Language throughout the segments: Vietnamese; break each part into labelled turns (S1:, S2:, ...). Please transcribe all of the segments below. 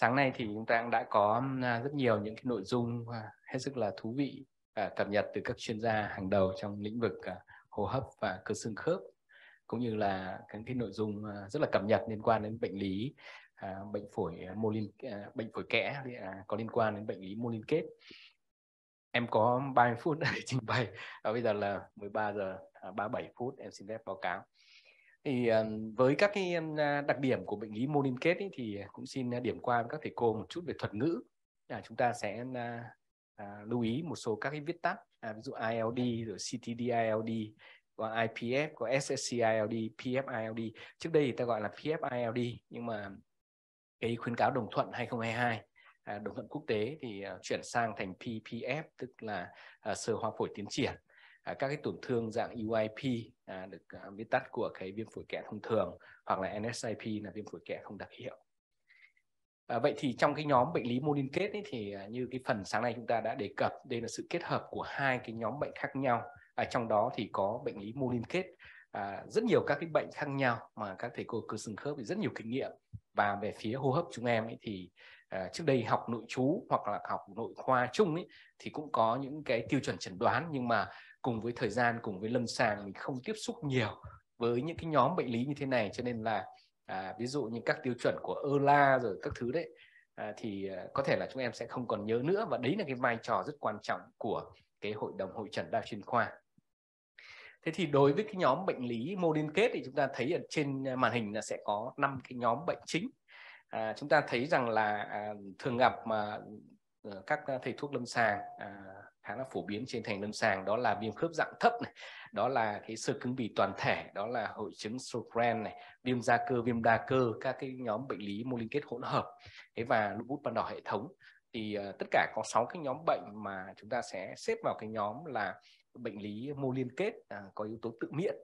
S1: sáng nay thì chúng ta cũng đã có à, rất nhiều những cái nội dung à, hết sức là thú vị cập nhật từ các chuyên gia hàng đầu trong lĩnh vực à, hô hấp và cơ xương khớp cũng như là các cái nội dung rất là cập nhật liên quan đến bệnh lý bệnh phổi mô liên bệnh phổi kẽ có liên quan đến bệnh lý mô liên kết em có 30 phút để trình bày và bây giờ là 13 giờ 37 phút em xin phép báo cáo thì với các cái à, đặc điểm của bệnh lý mô liên kết ấy, thì cũng xin à, điểm qua với các thầy cô một chút về thuật ngữ à, chúng ta sẽ à, à lưu ý một số các cái viết tắt à, ví dụ ILD rồi CTDILD ild có IPF có SSCILD, ild trước đây thì ta gọi là pf nhưng mà cái khuyến cáo đồng thuận 2022 à, đồng thuận quốc tế thì à, chuyển sang thành PPF tức là à, sơ hoa phổi tiến triển à, các cái tổn thương dạng UIP e à, được à, viết tắt của cái viêm phổi kẽ thông thường hoặc là NSIP là viêm phổi kẽ không đặc hiệu. À, vậy thì trong cái nhóm bệnh lý mô liên kết ấy, thì à, như cái phần sáng nay chúng ta đã đề cập đây là sự kết hợp của hai cái nhóm bệnh khác nhau. À, trong đó thì có bệnh lý mô liên kết à, rất nhiều các cái bệnh khác nhau mà các thầy cô cơ xương khớp thì rất nhiều kinh nghiệm và về phía hô hấp chúng em ấy thì Ờ, trước đây học nội chú hoặc là học nội khoa chung ấy, thì cũng có những cái tiêu chuẩn chẩn đoán nhưng mà cùng với thời gian cùng với lâm sàng mình không tiếp xúc nhiều với những cái nhóm bệnh lý như thế này cho nên là à, ví dụ như các tiêu chuẩn của ELA rồi các thứ đấy à, thì à, có thể là chúng em sẽ không còn nhớ nữa và đấy là cái vai trò rất quan trọng của cái hội đồng hội trần đa chuyên khoa thế thì đối với cái nhóm bệnh lý mô liên kết thì chúng ta thấy ở trên màn hình là sẽ có năm cái nhóm bệnh chính à, chúng ta thấy rằng là à, thường gặp mà ờ, các thầy thuốc lâm sàng à, khá là phổ biến trên thành lâm sàng đó là viêm khớp dạng thấp này đó là cái sơ cứng bì toàn thể đó là hội chứng Sjogren này viêm da cơ viêm đa cơ các cái nhóm bệnh lý mô liên kết hỗn hợp thế và lupus ban đỏ hệ thống thì uh, tất cả có 6 cái nhóm bệnh mà chúng ta sẽ xếp vào cái nhóm là bệnh lý mô liên kết uh, có yếu tố tự miễn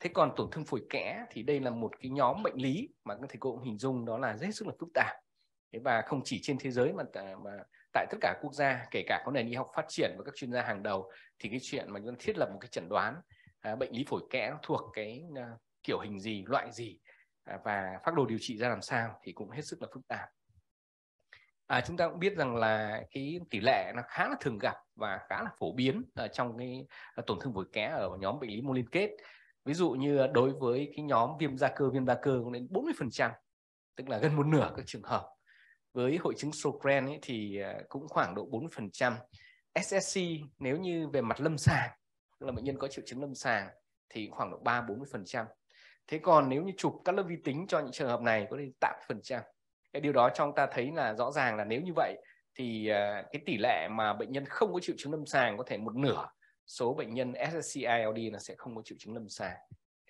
S1: thế còn tổn thương phổi kẽ thì đây là một cái nhóm bệnh lý mà các thầy cô cũng hình dung đó là rất sức là phức tạp thế và không chỉ trên thế giới mà, mà tại tất cả quốc gia kể cả có nền y học phát triển và các chuyên gia hàng đầu thì cái chuyện mà chúng ta thiết lập một cái chẩn đoán à, bệnh lý phổi kẽ thuộc cái à, kiểu hình gì loại gì à, và phác đồ điều trị ra làm sao thì cũng hết sức là phức tạp à, chúng ta cũng biết rằng là cái tỷ lệ nó khá là thường gặp và khá là phổ biến ở trong cái à, tổn thương phổi kẽ ở nhóm bệnh lý mô liên kết ví dụ như đối với cái nhóm viêm da cơ viêm da cơ cũng đến 40 phần trăm tức là gần một nửa các trường hợp với hội chứng Sjogren thì à, cũng khoảng độ 40 phần trăm SSC nếu như về mặt lâm sàng tức là bệnh nhân có triệu chứng lâm sàng thì khoảng độ 3 40 phần trăm thế còn nếu như chụp các lớp vi tính cho những trường hợp này có đến 8 phần trăm cái điều đó trong ta thấy là rõ ràng là nếu như vậy thì à, cái tỷ lệ mà bệnh nhân không có triệu chứng lâm sàng có thể một nửa số bệnh nhân SSCILD là sẽ không có triệu chứng lâm sàng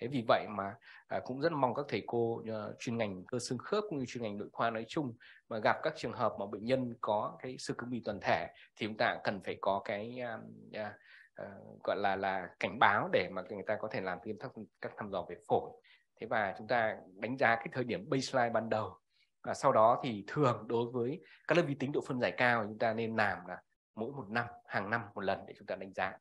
S1: thế vì vậy mà à, cũng rất mong các thầy cô uh, chuyên ngành cơ xương khớp cũng như chuyên ngành nội khoa nói chung mà gặp các trường hợp mà bệnh nhân có cái sự cứng bì toàn thể thì chúng ta cần phải có cái uh, uh, gọi là là cảnh báo để mà người ta có thể làm thêm các, các thăm dò về phổi thế và chúng ta đánh giá cái thời điểm baseline ban đầu và sau đó thì thường đối với các lớp vi tính độ phân giải cao chúng ta nên làm là mỗi một năm hàng năm một lần để chúng ta đánh giá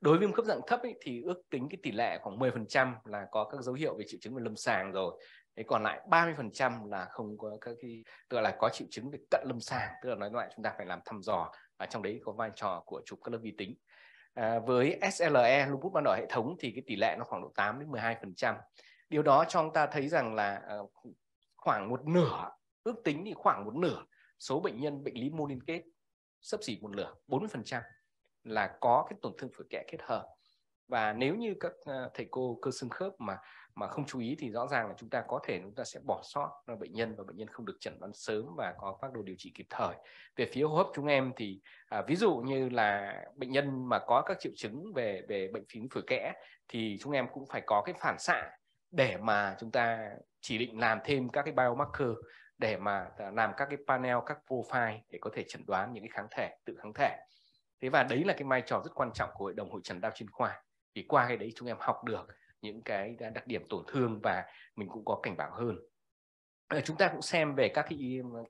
S1: đối với viêm khớp dạng thấp ấy, thì ước tính cái tỷ lệ khoảng 10% là có các dấu hiệu về triệu chứng về lâm sàng rồi thế còn lại 30% là không có các cái tức là có triệu chứng về cận lâm sàng tức là nói lại chúng ta phải làm thăm dò và trong đấy có vai trò của chụp các lớp vi tính à, với SLE lupus ban đỏ hệ thống thì cái tỷ lệ nó khoảng độ 8 đến 12% điều đó cho chúng ta thấy rằng là ờ, khoảng một nửa ước tính thì khoảng một nửa số bệnh nhân bệnh lý mô liên kết sấp xỉ một nửa 40% là có cái tổn thương phổi kẽ kết hợp và nếu như các ờ, thầy cô cơ xương khớp mà mà không chú ý thì rõ ràng là chúng ta có thể chúng ta sẽ bỏ sót bệnh nhân và bệnh nhân không được chẩn đoán sớm và có phác đồ điều trị kịp thời về phía hô hấp chúng em thì à, ví dụ như là bệnh nhân mà có các triệu chứng về về bệnh phím phổi kẽ thì chúng em cũng phải có cái phản xạ để mà chúng ta chỉ định làm thêm các cái biomarker để mà làm các cái panel các profile để có thể chẩn đoán những cái kháng thể tự kháng thể thế và đấy là cái vai trò rất quan trọng của hội đồng hội trần đau chuyên khoa vì qua cái đấy chúng em học được những cái đặc điểm tổn thương và mình cũng có cảnh báo hơn ờ, chúng ta cũng xem về các cái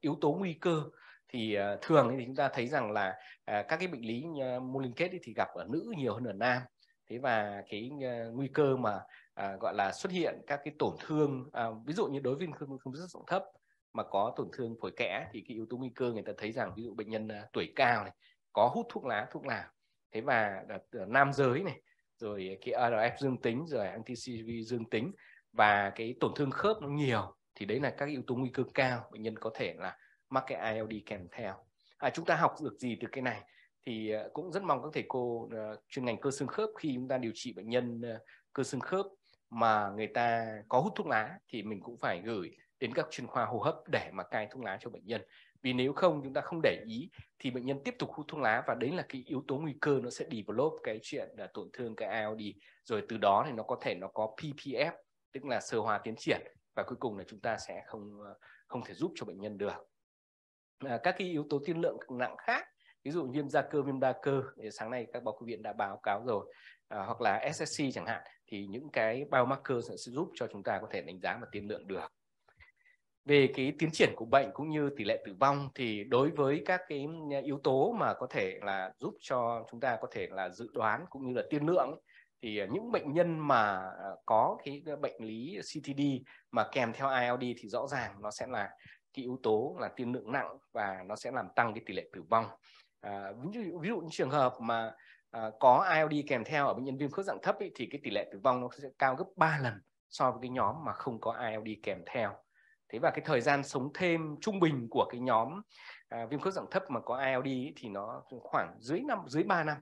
S1: yếu tố nguy cơ thì ờ, thường thì chúng ta thấy rằng là à, các cái bệnh lý ờ, mô liên kết thì gặp ở nữ nhiều hơn ở nam thế và cái nguy cơ mà à, gọi là xuất hiện các cái tổn thương à, ví dụ như đối với không không rất rộng thấp mà có tổn thương phổi kẽ thì cái yếu tố nguy cơ người ta thấy rằng ví dụ bệnh nhân tuổi cao này có hút thuốc lá thuốc lào thế và nam giới này rồi cái RF dương tính rồi anti-CV dương tính và cái tổn thương khớp nó nhiều thì đấy là các yếu tố nguy cơ cao bệnh nhân có thể là mắc cái ILD kèm theo à, chúng ta học được gì từ cái này thì ờ, cũng rất mong các thầy cô uh, chuyên ngành cơ xương khớp khi chúng ta điều trị bệnh nhân uh, cơ xương khớp mà người ta có hút thuốc lá thì mình cũng phải gửi đến các chuyên khoa hô hấp để mà cai thuốc lá cho bệnh nhân vì nếu không chúng ta không để ý thì bệnh nhân tiếp tục hút thuốc lá và đấy là cái yếu tố nguy cơ nó sẽ develop cái chuyện là tổn thương cái ILD rồi từ đó thì nó có thể nó có PPF tức là sơ hóa tiến triển và cuối cùng là chúng ta sẽ không ờ, không thể giúp cho bệnh nhân được à, các cái yếu tố tiên lượng nặng khác ví dụ viêm da cơ viêm đa cơ thì sáng nay các báo cáo viện đã báo cáo rồi à, hoặc là SSC chẳng hạn thì những cái biomarker sẽ giúp cho chúng ta có thể đánh giá và tiên lượng được về cái tiến triển của bệnh cũng như tỷ lệ tử vong thì đối với các cái à, yếu tố mà có thể là giúp cho chúng ta có thể là dự đoán cũng như là tiên lượng ấy, thì à, những bệnh nhân mà à, có cái bệnh lý CTD mà kèm theo ILD thì rõ ràng nó sẽ là cái yếu tố là tiên lượng nặng và nó sẽ làm tăng cái tỷ lệ tử vong à, ví dụ ví dụ những trường hợp mà à, có ILD kèm theo ở bệnh nhân viêm khớp dạng thấp ấy, thì cái tỷ lệ tử vong nó sẽ cao gấp 3 lần so với cái nhóm mà không có ILD kèm theo thế và cái thời gian sống thêm trung bình của cái nhóm à, viêm khớp dạng thấp mà có ILD ấy, thì nó khoảng dưới năm dưới 3 năm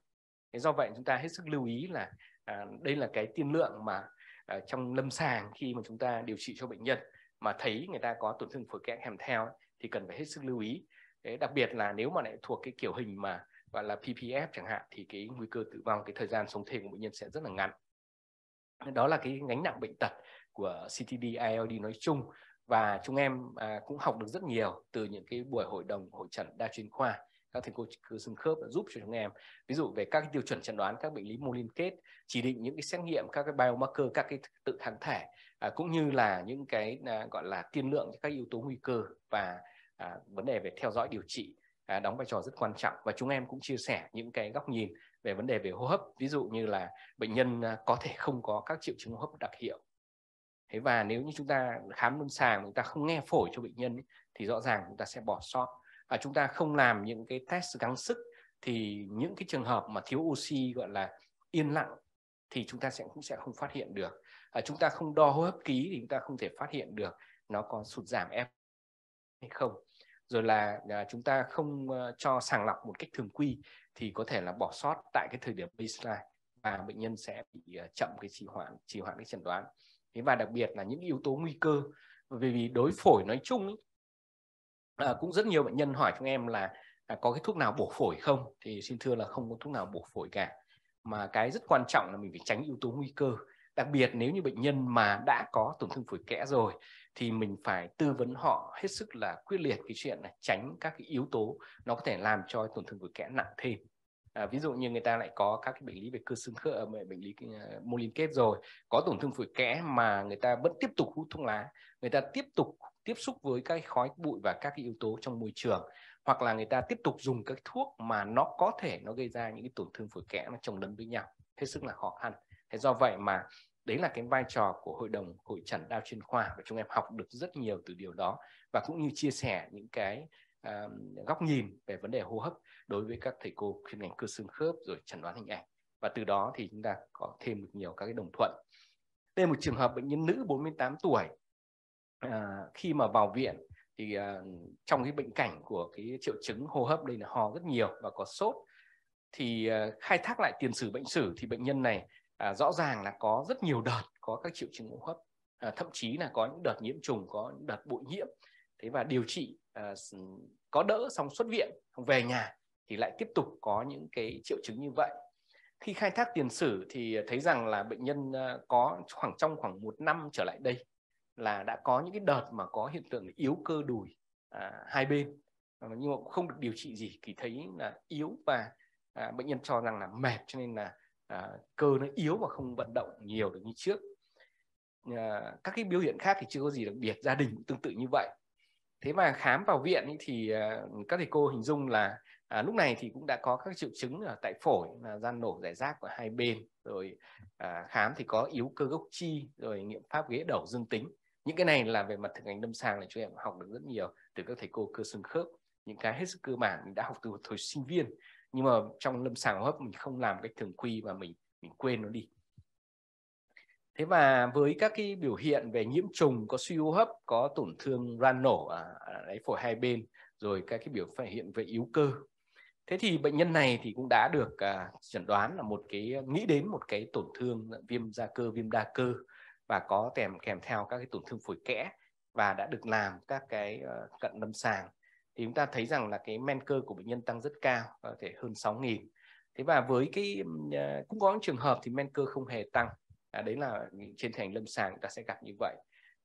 S1: thế do vậy chúng ta hết sức lưu ý là à, đây là cái tiên lượng mà à, trong lâm sàng khi mà chúng ta điều trị cho bệnh nhân mà thấy người ta có tổn thương phổi kẽ kèm theo ấy, thì cần phải hết sức lưu ý Đấy, đặc biệt là nếu mà lại thuộc cái kiểu hình mà gọi là PPF chẳng hạn thì cái nguy cơ tử vong cái thời gian sống thêm của bệnh nhân sẽ rất là ngắn đó là cái gánh nặng bệnh tật của CTD ILD nói chung và chúng em à, cũng học được rất nhiều từ những cái buổi hội đồng hội trần đa chuyên khoa các thầy cô cứ xương khớp đã giúp cho chúng em ví dụ về các tiêu chuẩn chẩn đoán các bệnh lý mô liên kết chỉ định những cái xét nghiệm các cái biomarker các cái tự kháng thể à, cũng như là những cái à, gọi là tiên lượng các yếu tố nguy cơ và à, vấn đề về theo dõi điều trị à, đóng vai trò rất quan trọng và chúng em cũng chia sẻ những cái góc nhìn về vấn đề về hô hấp ví dụ như là bệnh nhân à, có thể không có các triệu chứng hô hấp đặc hiệu thế và nếu như chúng ta khám lâm sàng chúng ta không nghe phổi cho bệnh nhân ấy, thì rõ ràng chúng ta sẽ bỏ sót và chúng ta không làm những cái test gắng sức thì những cái trường hợp mà thiếu oxy gọi là yên lặng thì chúng ta sẽ cũng sẽ không phát hiện được à, chúng ta không đo hô hấp ký thì chúng ta không thể phát hiện được nó có sụt giảm F hay không rồi là à, chúng ta không uh, cho sàng lọc một cách thường quy thì có thể là bỏ sót tại cái thời điểm baseline và bệnh nhân sẽ bị uh, chậm cái trì hoãn trì hoãn cái chẩn đoán thế và đặc biệt là những yếu tố nguy cơ vì đối phổi nói chung ý, à, cũng rất nhiều bệnh nhân hỏi chúng em là à, có cái thuốc nào bổ phổi không thì xin thưa là không có thuốc nào bổ phổi cả mà cái rất quan trọng là mình phải tránh yếu tố nguy cơ đặc biệt nếu như bệnh nhân mà đã có tổn thương phổi kẽ rồi thì mình phải tư vấn họ hết sức là quyết liệt cái chuyện là tránh các cái yếu tố nó có thể làm cho tổn thương phổi kẽ nặng thêm à, ví dụ như người ta lại có các cái bệnh lý về cơ xương khớp ờ, bệnh lý ờ, mô liên kết rồi có tổn thương phổi kẽ mà người ta vẫn tiếp tục hút thuốc lá người ta tiếp tục tiếp xúc với các khói bụi và các cái yếu tố trong môi trường hoặc là người ta tiếp tục dùng các thuốc mà nó có thể nó gây ra những cái tổn thương phổi kẽ nó chồng lấn với nhau hết sức là khó khăn thế do vậy mà đấy là cái vai trò của hội đồng hội chẩn đa chuyên khoa và chúng em học được rất nhiều từ điều đó và cũng như chia sẻ những cái À, góc nhìn về vấn đề hô hấp đối với các thầy cô chuyên ngành cơ xương khớp rồi chẩn đoán hình ảnh và từ đó thì chúng ta có thêm được nhiều các cái đồng thuận đây là một trường hợp bệnh nhân nữ 48 tuổi à, khi mà vào viện thì à, trong cái bệnh cảnh của cái triệu chứng hô hấp đây là ho rất nhiều và có sốt thì à, khai thác lại tiền sử bệnh sử thì bệnh nhân này à, rõ ràng là có rất nhiều đợt có các triệu chứng hô hấp à, thậm chí là có những đợt nhiễm trùng có những đợt bụi nhiễm thế và điều trị Ờ, có đỡ xong xuất viện xong về nhà thì lại tiếp tục có những cái triệu chứng như vậy khi khai thác tiền sử thì thấy rằng là bệnh nhân ờ, có khoảng trong khoảng một năm trở lại đây là đã có những cái đợt mà có hiện tượng yếu cơ đùi à, hai bên ờ, nhưng mà không được điều trị gì thì thấy là yếu và à, bệnh nhân cho rằng là mệt cho nên là à, cơ nó yếu và không vận động nhiều được như trước à, các cái biểu hiện khác thì chưa có gì đặc biệt gia đình cũng tương tự như vậy thế mà khám vào viện ý, thì ờ, các thầy cô hình dung là à, lúc này thì cũng đã có các triệu chứng ở tại phổi là gian nổ giải rác ở hai bên rồi à, khám thì có yếu cơ gốc chi rồi nghiệm pháp ghế đầu dương tính những cái này là về mặt thực hành lâm sàng là chúng em học được rất nhiều từ các thầy cô cơ xương khớp những cái hết sức cơ bản mình đã học từ thời sinh viên nhưng mà trong lâm sàng hô hấp mình không làm cách thường quy và mình mình quên nó đi Thế và với các cái biểu hiện về nhiễm trùng có suy hô hấp, có tổn thương ran nổ ở đáy phổi hai bên, rồi các cái biểu hiện về yếu cơ. Thế thì bệnh nhân này thì cũng đã được à, chẩn đoán là một cái nghĩ đến một cái tổn thương viêm da cơ, viêm đa cơ và có kèm kèm theo các cái tổn thương phổi kẽ và đã được làm các cái ờ, cận lâm sàng thì chúng ta thấy rằng là cái men cơ của bệnh nhân tăng rất cao có thể hơn 6.000 thế và với cái ờ, cũng có những trường hợp thì men cơ không hề tăng à, đấy là trên thành lâm sàng ta sẽ gặp như vậy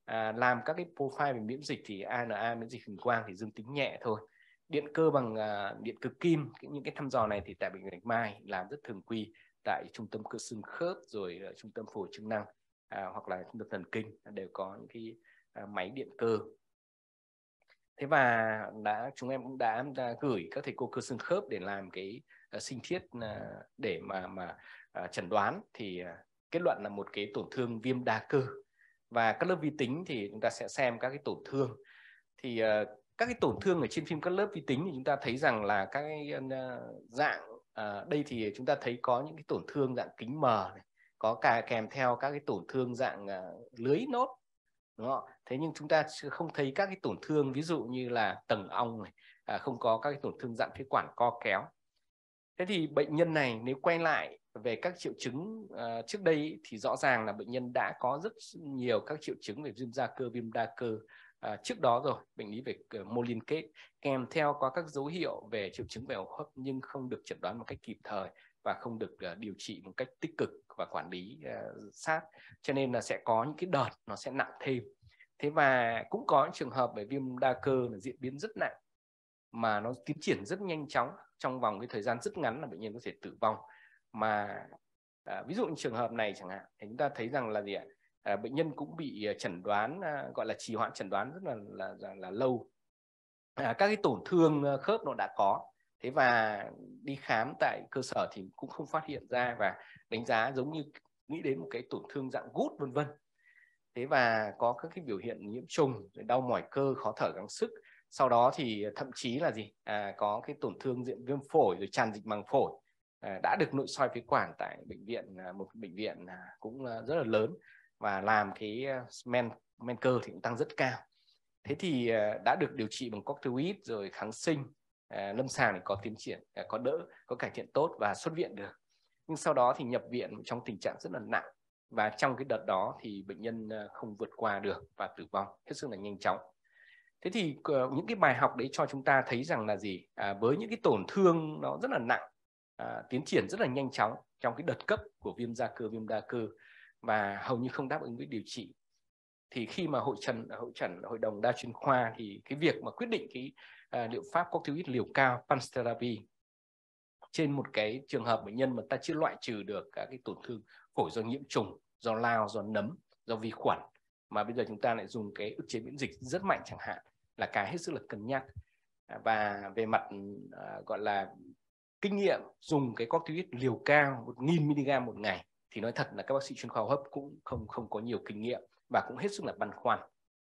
S1: à, làm các cái profile về miễn dịch thì ANA miễn dịch hình quang thì dương tính nhẹ thôi điện cơ bằng uh, điện cực kim những cái thăm dò này thì tại bệnh viện Mai làm rất thường quy tại trung tâm cơ xương khớp rồi uh, trung tâm phổi chức năng à, hoặc là trung tâm thần kinh đều có những cái à, máy điện cơ thế và đã chúng em cũng đã, đã gửi các thầy cô cơ xương khớp để làm cái à, sinh thiết à, để mà mà à, chẩn đoán thì à, kết luận là một cái tổn thương viêm đa cơ và các lớp vi tính thì chúng ta sẽ xem các cái tổn thương thì ờ, các cái tổn thương ở trên phim các lớp vi tính thì chúng ta thấy rằng là các cái ờ, dạng ờ, đây thì chúng ta thấy có những cái tổn thương dạng kính mờ này, có cả kèm theo các cái tổn thương dạng lưới nốt đúng không? Thế nhưng chúng ta không thấy các cái tổn thương ví dụ như là tầng ong này, à, không có các cái tổn thương dạng phế quản co kéo. Thế thì bệnh nhân này nếu quay lại về các triệu chứng uh, trước đây thì rõ ràng là bệnh nhân đã có rất nhiều các triệu chứng về viêm da cơ viêm đa cơ uh, trước đó rồi bệnh lý về ờ, mô liên kết kèm theo có các dấu hiệu về triệu chứng về hô hấp nhưng không được chẩn đoán một cách kịp thời và không được uh, điều trị một cách tích cực và quản lý uh, sát cho nên là sẽ có những cái đợt nó sẽ nặng thêm thế và cũng có những trường hợp về viêm đa cơ là diễn biến rất nặng mà nó tiến triển rất nhanh chóng trong vòng cái thời gian rất ngắn là bệnh nhân có thể tử vong mà à, ví dụ trường hợp này chẳng hạn thì chúng ta thấy rằng là gì ạ à, bệnh nhân cũng bị à, chẩn đoán à, gọi là trì hoãn chẩn đoán rất là là, là, là lâu à, các cái tổn thương à, khớp nó đã có thế và đi khám tại cơ sở thì cũng không phát hiện ra và đánh giá giống như nghĩ đến một cái tổn thương dạng gút vân vân thế và có các cái biểu hiện nhiễm trùng đau mỏi cơ khó thở gắng sức sau đó thì thậm chí là gì à, có cái tổn thương diện viêm phổi rồi tràn dịch màng phổi Ờ, đã được nội soi phế quản tại bệnh viện à, một bệnh viện à, cũng à, rất là lớn và làm cái men men cơ thì cũng tăng rất cao thế thì đã được điều trị bằng corticoid rồi kháng sinh lâm sàng thì có tiến triển có đỡ có cải thiện tốt và xuất viện được nhưng sau đó thì nhập viện trong tình trạng rất là nặng và trong cái đợt đó thì bệnh nhân không vượt qua được và tử vong hết sức là nhanh chóng thế thì ờ, những cái bài học đấy cho chúng ta thấy rằng là gì à, với những cái tổn thương nó rất là nặng à, tiến triển rất là nhanh chóng trong cái đợt cấp của viêm da cơ viêm đa cơ và hầu như không đáp ứng với điều trị thì khi mà hội trần hội trần hội đồng đa chuyên khoa thì cái việc mà quyết định cái à, liệu pháp corticoid liều cao panspermia trên một cái trường hợp bệnh nhân mà ta chưa loại trừ được các cái tổn thương phổi do nhiễm trùng do lao do nấm do vi khuẩn mà bây giờ chúng ta lại dùng cái ức chế miễn dịch rất mạnh chẳng hạn là cái hết sức là cân nhắc à, và về mặt uh, gọi là kinh nghiệm dùng cái corticoid liều cao 1.000 mg một ngày thì nói thật là các bác sĩ chuyên khoa hô hấp cũng không không có nhiều kinh nghiệm và cũng hết sức là băn khoăn.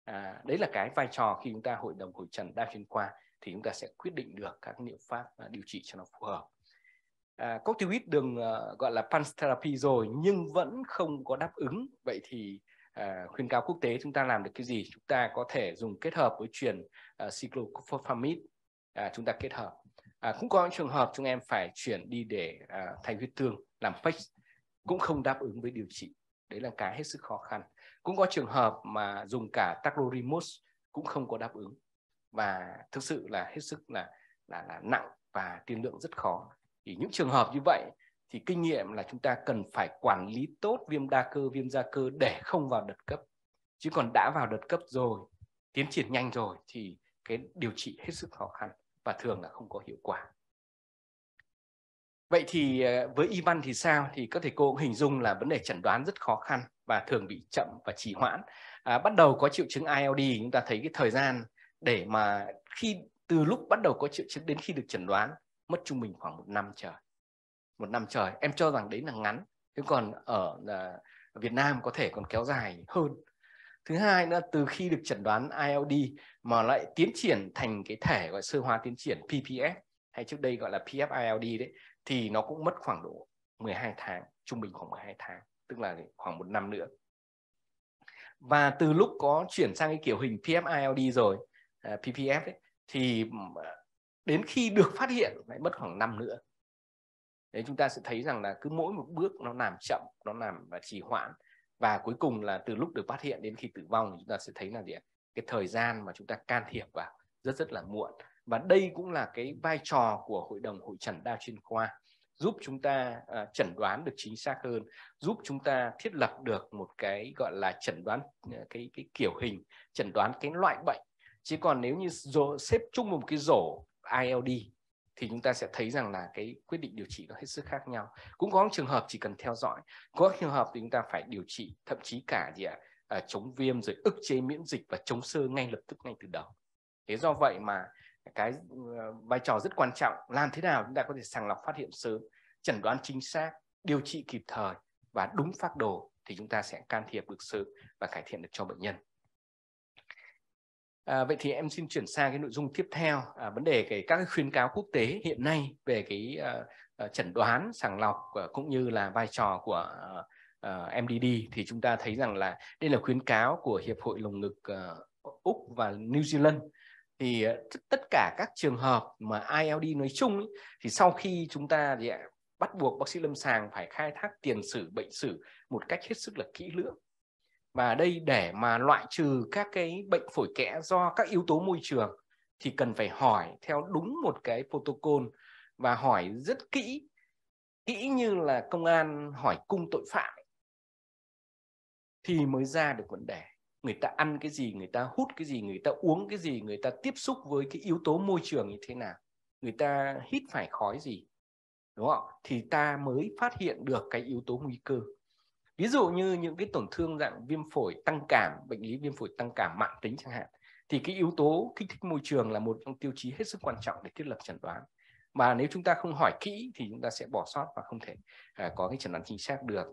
S1: À, đấy là cái vai trò khi chúng ta hội đồng hội trần đa chuyên khoa thì chúng ta sẽ quyết định được các liệu pháp à, điều trị cho nó phù hợp. À, corticoid đường à, gọi là punch therapy rồi nhưng vẫn không có đáp ứng vậy thì à, khuyên cáo quốc tế chúng ta làm được cái gì chúng ta có thể dùng kết hợp với truyền à, cyclophosphamide à, chúng ta kết hợp à, cũng có trường hợp chúng em phải chuyển đi để à, thành huyết tương làm phách cũng không đáp ứng với điều trị đấy là cái hết sức khó khăn cũng có trường hợp mà dùng cả tacrolimus cũng không có đáp ứng và thực sự là hết sức là là, là nặng và tiên lượng rất khó thì những trường hợp như vậy thì kinh nghiệm là chúng ta cần phải quản lý tốt viêm đa cơ viêm da cơ để không vào đợt cấp chứ còn đã vào đợt cấp rồi tiến triển nhanh rồi thì cái điều trị hết sức khó khăn và thường là không có hiệu quả vậy thì ờ, với y văn thì sao thì các thầy cô cũng hình dung là vấn đề chẩn đoán rất khó khăn và thường bị chậm và trì hoãn à, bắt đầu có triệu chứng ILD chúng ta thấy cái thời gian để mà khi từ lúc bắt đầu có triệu chứng đến khi được chẩn đoán mất trung bình khoảng một năm trời một năm trời em cho rằng đấy là ngắn chứ còn ở ờ, Việt Nam có thể còn kéo dài hơn thứ hai nữa từ khi được chẩn đoán ILD mà lại tiến triển thành cái thể gọi sơ hóa tiến triển PPF hay trước đây gọi là PFILD đấy thì nó cũng mất khoảng độ 12 tháng trung bình khoảng 12 tháng tức là khoảng một năm nữa và từ lúc có chuyển sang cái kiểu hình PFILD rồi à, PPF ấy, thì à, đến khi được phát hiện lại mất khoảng năm nữa đấy chúng ta sẽ thấy rằng là cứ mỗi một bước nó làm chậm nó làm và trì hoãn và cuối cùng là từ lúc được phát hiện đến khi tử vong thì chúng ta sẽ thấy là gì cái thời gian mà chúng ta can thiệp vào rất rất là muộn và đây cũng là cái vai trò của hội đồng hội trần đa chuyên khoa giúp chúng ta uh, chẩn đoán được chính xác hơn giúp chúng ta thiết lập được một cái gọi là chẩn đoán à, cái cái kiểu hình chẩn đoán cái loại bệnh chứ còn nếu như dồ, xếp chung một cái rổ ILD thì chúng ta sẽ thấy rằng là cái quyết định điều trị nó hết sức khác nhau cũng có trường hợp chỉ cần theo dõi có trường hợp thì chúng ta phải điều trị thậm chí cả gì ạ à, chống viêm rồi ức chế miễn dịch và chống sơ ngay lập tức ngay từ đầu thế do vậy mà cái ờ, vai trò rất quan trọng làm thế nào chúng ta có thể sàng lọc phát hiện sớm chẩn đoán chính xác điều trị kịp thời và đúng phác đồ thì chúng ta sẽ can thiệp được sớm và cải thiện được cho bệnh nhân À, vậy thì em xin chuyển sang cái nội dung tiếp theo à, vấn đề cái các cái khuyến cáo quốc tế hiện nay về cái à, à chẩn đoán sàng lọc à, cũng như là vai trò của à, à MDD thì chúng ta thấy rằng là đây là khuyến cáo của hiệp hội lồng ngực à, Úc và New Zealand thì à, tất cả các trường hợp mà ILD nói chung ý, thì sau khi chúng ta thì bắt buộc bác sĩ lâm sàng phải khai thác tiền sử bệnh sử một cách hết sức là kỹ lưỡng và đây để mà loại trừ các cái bệnh phổi kẽ do các yếu tố môi trường thì cần phải hỏi theo đúng một cái protocol và hỏi rất kỹ kỹ như là công an hỏi cung tội phạm thì mới ra được vấn đề người ta ăn cái gì người ta hút cái gì người ta uống cái gì người ta tiếp xúc với cái yếu tố môi trường như thế nào người ta hít phải khói gì đúng không thì ta mới phát hiện được cái yếu tố nguy cơ ví dụ như những cái tổn thương dạng viêm phổi tăng cảm bệnh lý viêm phổi tăng cảm mạng tính chẳng hạn thì cái yếu tố kích thích môi trường là một trong tiêu chí hết sức quan trọng để thiết lập chẩn đoán mà nếu chúng ta không hỏi kỹ thì chúng ta sẽ bỏ sót và không thể à, có cái chẩn đoán chính xác được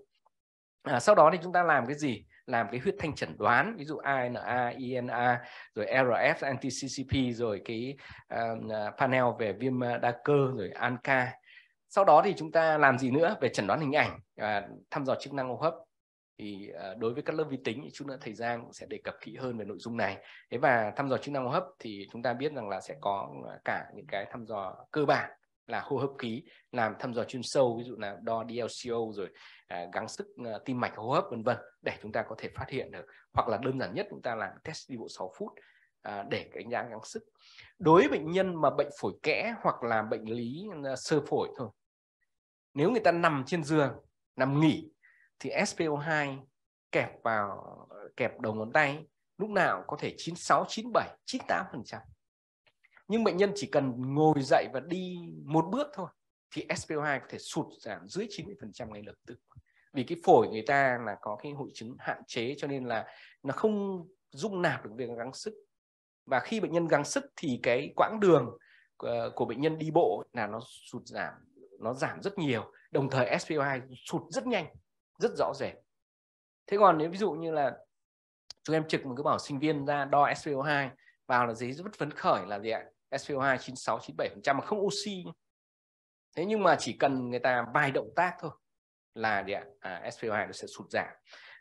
S1: à, sau đó thì chúng ta làm cái gì làm cái huyết thanh chẩn đoán ví dụ ANA, INA e rồi RF, anti-CCP rồi cái uh, panel về viêm à, đa cơ rồi ANCA sau đó thì chúng ta làm gì nữa về chẩn đoán hình ảnh và thăm dò chức năng hô hấp thì ờ, đối với các lớp vi tính thì chút nữa thầy Giang sẽ đề cập kỹ hơn về nội dung này thế và thăm dò chức năng hô hấp thì chúng ta biết rằng là sẽ có cả những cái thăm dò cơ bản là hô hấp khí làm thăm dò chuyên sâu ví dụ là đo DLCO rồi à, gắng sức à, tim mạch hô hấp vân vân để chúng ta có thể phát hiện được hoặc là đơn giản nhất chúng ta làm test đi bộ 6 phút à, để đánh giá gắng sức đối với bệnh nhân mà bệnh phổi kẽ hoặc là bệnh lý à, sơ phổi thôi nếu người ta nằm trên giường nằm nghỉ thì SPO2 kẹp vào kẹp đầu ngón tay lúc nào có thể 96, 97, 98%. Nhưng bệnh nhân chỉ cần ngồi dậy và đi một bước thôi thì SPO2 có thể sụt giảm dưới 90% ngay lập tức. Vì cái phổi người ta là có cái hội chứng hạn chế cho nên là nó không dung nạp được việc gắng sức. Và khi bệnh nhân gắng sức thì cái quãng đường ờ, của bệnh nhân đi bộ là nó sụt giảm nó giảm rất nhiều đồng thời SPO2 sụt rất nhanh rất rõ rệt thế còn nếu ví dụ như là chúng em trực một cái bảo sinh viên ra đo SPO2 vào là gì rất phấn khởi là gì ạ SPO2 96 97% mà không oxy thế nhưng mà chỉ cần người ta vài động tác thôi là gì ạ à, SPO2 nó sẽ sụt giảm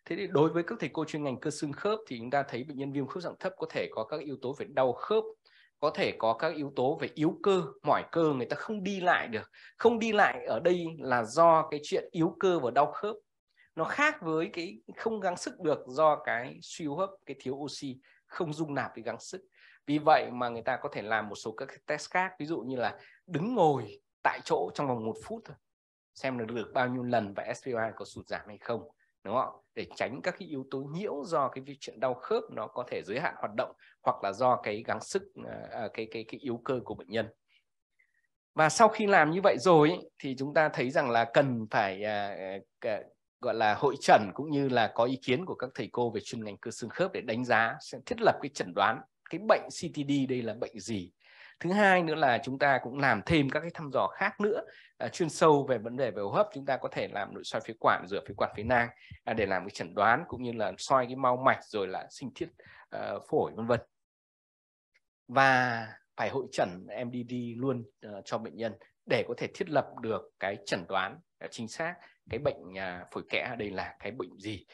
S1: thế thì đối với các thầy cô chuyên ngành cơ xương khớp thì chúng ta thấy bệnh nhân viêm khớp dạng thấp có thể có các yếu tố về đau khớp có thể có các yếu tố về yếu cơ mỏi cơ người ta không đi lại được không đi lại ở đây là do cái chuyện yếu cơ và đau khớp nó khác với cái không gắng sức được do cái suy hô hấp cái thiếu oxy không dung nạp cái gắng sức vì vậy mà người ta có thể làm một số các test khác ví dụ như là đứng ngồi tại chỗ trong vòng một phút thôi xem là được bao nhiêu lần và SPO2 có sụt giảm hay không đúng không để tránh các cái yếu tố nhiễu do cái việc chuyện đau khớp nó có thể giới hạn hoạt động hoặc là do cái gắng sức à, à, cái cái cái yếu cơ của bệnh nhân và sau khi làm như vậy rồi thì chúng ta thấy rằng là cần phải à, gọi là hội trần cũng như là có ý kiến của các thầy cô về chuyên ngành cơ xương khớp để đánh giá sẽ thiết lập cái chẩn đoán cái bệnh CTD đây là bệnh gì thứ hai nữa là chúng ta cũng làm thêm các cái thăm dò khác nữa à, chuyên sâu về vấn đề về hô hấp chúng ta có thể làm nội soi phế quản rửa phế quản phế nang à, để làm cái chẩn đoán cũng như là soi cái mau mạch rồi là sinh thiết uh, ờ, phổi vân vân và phải hội chẩn MDD luôn uh, cho bệnh nhân để có thể thiết lập được cái chẩn đoán uh, chính xác cái bệnh uh, phổi kẽ đây là cái bệnh gì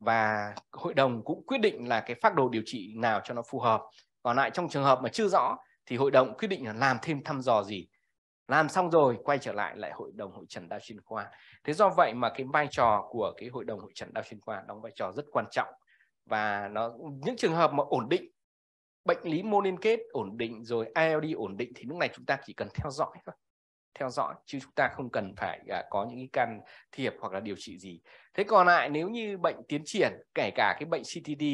S1: và hội đồng cũng quyết định là cái phác đồ điều trị nào cho nó phù hợp còn lại trong trường hợp mà chưa rõ thì hội đồng quyết định là làm thêm thăm dò gì làm xong rồi quay trở lại lại hội đồng hội trần đa chuyên khoa thế do vậy mà cái vai trò của cái hội đồng hội trần đa chuyên khoa đóng vai trò rất quan trọng và nó những trường hợp mà ổn định bệnh lý mô liên kết ổn định rồi ILD ổn định thì lúc này chúng ta chỉ cần theo dõi thôi theo dõi chứ chúng ta không cần phải à, có những cái can thiệp hoặc là điều trị gì thế còn lại nếu như bệnh tiến triển kể cả cái bệnh CTD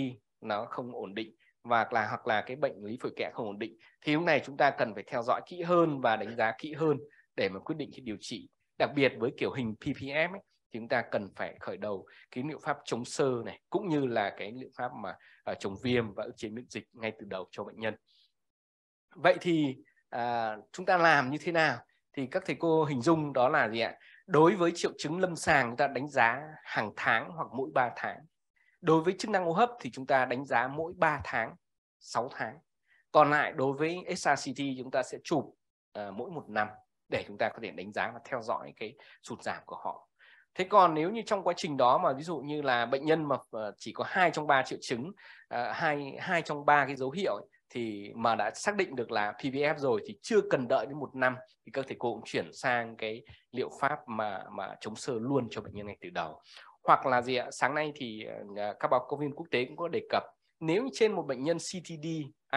S1: nó không ổn định và là hoặc là cái bệnh lý phổi kẽ không ổn định thì lúc này chúng ta cần phải theo dõi kỹ hơn và đánh giá kỹ hơn để mà quyết định cái điều trị đặc biệt với kiểu hình PPM ấy, thì chúng ta cần phải khởi đầu cái liệu pháp chống sơ này cũng như là cái liệu pháp mà uh, chống viêm và ức chế miễn dịch ngay từ đầu cho bệnh nhân vậy thì à, chúng ta làm như thế nào thì các thầy cô hình dung đó là gì ạ đối với triệu chứng lâm sàng chúng ta đánh giá hàng tháng hoặc mỗi 3 tháng đối với chức năng hô hấp thì chúng ta đánh giá mỗi 3 tháng 6 tháng còn lại đối với SRCT chúng ta sẽ chụp uh, mỗi một năm để chúng ta có thể đánh giá và theo dõi cái sụt giảm của họ thế còn nếu như trong quá trình đó mà ví dụ như là bệnh nhân mà ờ, chỉ có hai trong ba triệu chứng ờ, hai hai trong ba cái dấu hiệu ấy, thì mà đã xác định được là PVF rồi thì chưa cần đợi đến một năm thì các thầy cô cũng chuyển sang cái liệu pháp mà mà chống sơ luôn cho bệnh nhân ngay từ đầu hoặc là gì ạ sáng nay thì ờ, các báo công viên quốc tế cũng có đề cập nếu trên một bệnh nhân CTD